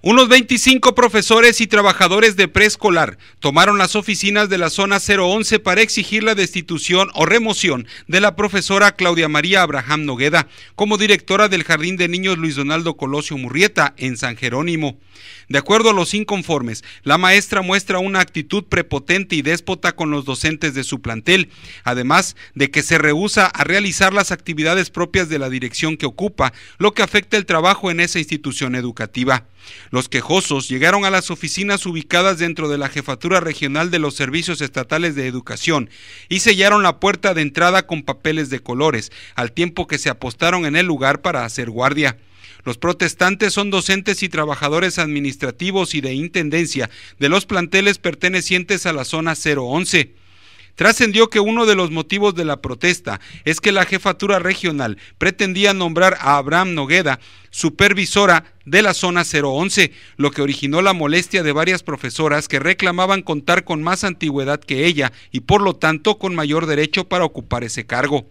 Unos 25 profesores y trabajadores de preescolar tomaron las oficinas de la zona 011 para exigir la destitución o remoción de la profesora Claudia María Abraham Nogueda como directora del Jardín de Niños Luis Donaldo Colosio Murrieta en San Jerónimo. De acuerdo a los inconformes, la maestra muestra una actitud prepotente y déspota con los docentes de su plantel, además de que se rehúsa a realizar las actividades propias de la dirección que ocupa, lo que afecta el trabajo en esa institución educativa. Los quejosos llegaron a las oficinas ubicadas dentro de la Jefatura Regional de los Servicios Estatales de Educación y sellaron la puerta de entrada con papeles de colores, al tiempo que se apostaron en el lugar para hacer guardia. Los protestantes son docentes y trabajadores administrativos y de intendencia de los planteles pertenecientes a la zona 011. Trascendió que uno de los motivos de la protesta es que la jefatura regional pretendía nombrar a Abraham Nogueda supervisora de la zona 011, lo que originó la molestia de varias profesoras que reclamaban contar con más antigüedad que ella y por lo tanto con mayor derecho para ocupar ese cargo.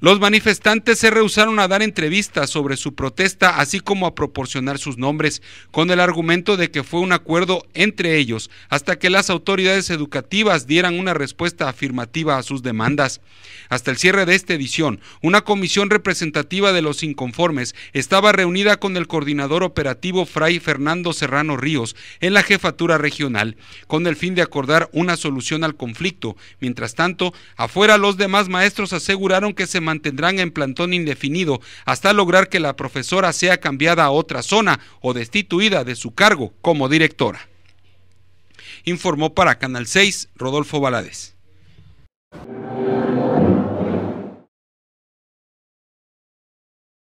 Los manifestantes se rehusaron a dar entrevistas sobre su protesta, así como a proporcionar sus nombres, con el argumento de que fue un acuerdo entre ellos, hasta que las autoridades educativas dieran una respuesta afirmativa a sus demandas. Hasta el cierre de esta edición, una comisión representativa de los inconformes estaba reunida con el coordinador operativo Fray Fernando Serrano Ríos en la jefatura regional, con el fin de acordar una solución al conflicto. Mientras tanto, afuera los demás maestros aseguraron que se mantendrán en plantón indefinido hasta lograr que la profesora sea cambiada a otra zona o destituida de su cargo como directora. Informó para Canal 6 Rodolfo Balades.